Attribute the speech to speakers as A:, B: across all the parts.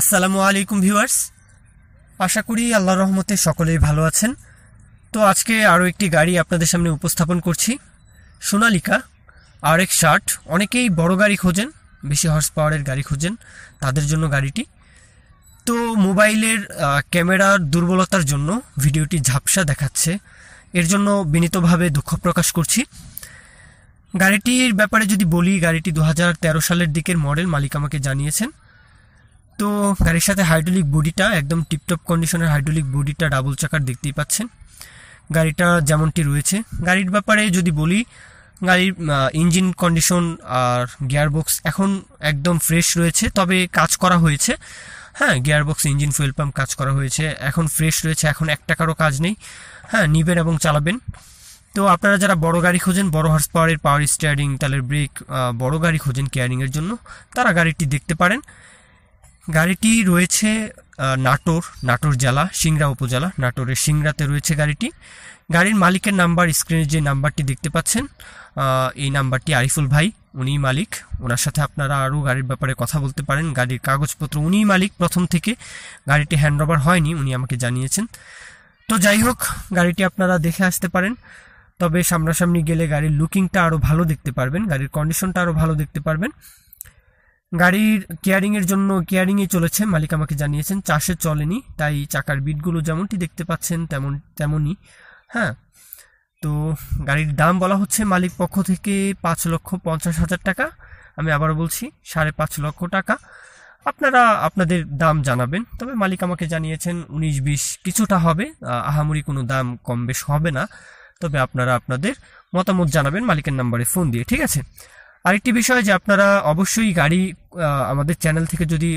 A: আসসালামু আলাইকুম ভিউয়ার্স আশা করি আল্লাহ রহমতে সকলেই ভালো আছেন তো আজকে আরও একটি গাড়ি আপনাদের সামনে উপস্থাপন করছি সোনালিকা আর এক শার্ট অনেকেই বড় গাড়ি খোঁজেন বেশি হর্স পাওয়ারের গাড়ি খোঁজেন তাদের জন্য গাড়িটি তো মোবাইলের ক্যামেরার দুর্বলতার জন্য ভিডিওটি ঝাপসা দেখাচ্ছে এর জন্য বিনীতভাবে দুঃখ প্রকাশ করছি গাড়িটির ব্যাপারে যদি বলি গাড়িটি দু সালের দিকের মডেল মালিক আমাকে জানিয়েছেন তো গাড়ির সাথে হাইড্রোলিক বডিটা একদম টিপটপ কন্ডিশনের হাইড্রোলিক বডিটা ডাবল চাকার দেখতেই পাচ্ছেন গাড়িটা যেমনটি রয়েছে গাড়ির ব্যাপারে যদি বলি গাড়ির ইঞ্জিন কন্ডিশন আর গিয়ারবক্স এখন একদম ফ্রেশ রয়েছে তবে কাজ করা হয়েছে হ্যাঁ গিয়ারবক্স ইঞ্জিন ফুয়েল পাম্প কাজ করা হয়েছে এখন ফ্রেশ রয়েছে এখন এক টাকারও কাজ নেই হ্যাঁ নিবেন এবং চালাবেন তো আপনারা যারা বড় গাড়ি খোঁজেন বড় হর্স পাওয়ারের পাওয়ার স্টিয়ারিং তালের ব্রেক বড় গাড়ি খোঁজেন কেয়ারিংয়ের জন্য তারা গাড়িটি দেখতে পারেন গাড়িটি রয়েছে নাটোর নাটোর জেলা সিংরা উপজেলা নাটোরের সিংরাতে রয়েছে গাড়িটি গাড়ির মালিকের নাম্বার স্ক্রিনে যে নাম্বারটি দেখতে পাচ্ছেন এই নাম্বারটি আরিফুল ভাই উনিই মালিক ওনার সাথে আপনারা আরও গাড়ির ব্যাপারে কথা বলতে পারেন গাড়ির কাগজপত্র উনিই মালিক প্রথম থেকে গাড়িটি হ্যান্ডওভার হয়নি উনি আমাকে জানিয়েছেন তো যাই হোক গাড়িটি আপনারা দেখে আসতে পারেন তবে সামনাসামনি গেলে গাড়ির লুকিংটা আরও ভালো দেখতে পারবেন গাড়ির কন্ডিশনটা আরও ভালো দেখতে পারবেন গাড়ির কেয়ারিংয়ের জন্য কেয়ারিংয়ে চলেছে মালিক আমাকে জানিয়েছেন চাষে চলেনি তাই চাকার বিটগুলো যেমনটি দেখতে পাচ্ছেন তেমন তেমনই হ্যাঁ তো গাড়ির দাম বলা হচ্ছে মালিক পক্ষ থেকে পাঁচ লক্ষ পঞ্চাশ হাজার টাকা আমি আবার বলছি সাড়ে পাঁচ লক্ষ টাকা আপনারা আপনাদের দাম জানাবেন তবে মালিক আমাকে জানিয়েছেন উনিশ বিশ কিছুটা হবে আহামরি কোনো দাম কম বেশ হবে না তবে আপনারা আপনাদের মতামত জানাবেন মালিকের নাম্বারে ফোন দিয়ে ঠিক আছে আরেকটি বিষয় যে আপনারা অবশ্যই গাড়ি আমাদের চ্যানেল থেকে যদি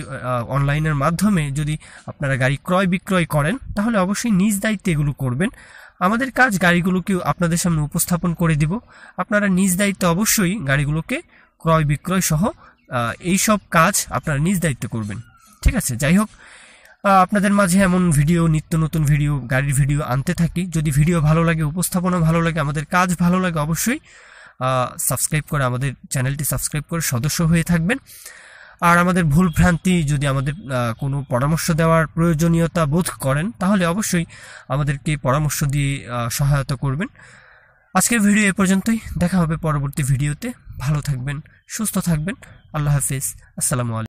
A: অনলাইনের মাধ্যমে যদি আপনারা গাড়ি ক্রয় বিক্রয় করেন তাহলে অবশ্যই নিজ দায়িত্বে এগুলো করবেন আমাদের কাজ গাড়িগুলোকে আপনাদের সামনে উপস্থাপন করে দিব আপনারা নিজ দায়িত্বে অবশ্যই গাড়িগুলোকে ক্রয় বিক্রয় সহ এইসব কাজ আপনারা নিজ দায়িত্বে করবেন ঠিক আছে যাই হোক আপনাদের মাঝে এমন ভিডিও নিত্য নতুন ভিডিও গাড়ির ভিডিও আনতে থাকি যদি ভিডিও ভালো লাগে উপস্থাপনা ভালো লাগে আমাদের কাজ ভালো লাগে অবশ্যই সাবস্ক্রাইব করে আমাদের চ্যানেলটি সাবস্ক্রাইব করে সদস্য হয়ে থাকবেন আর আমাদের ভুল ভ্রান্তি যদি আমাদের কোনো পরামর্শ দেওয়ার প্রয়োজনীয়তা বোধ করেন তাহলে অবশ্যই আমাদেরকে পরামর্শ দিয়ে সহায়তা করবেন আজকের ভিডিও এ পর্যন্তই দেখা হবে পরবর্তী ভিডিওতে ভালো থাকবেন সুস্থ থাকবেন আল্লাহ হাফিজ আসসালামু আলাইকুম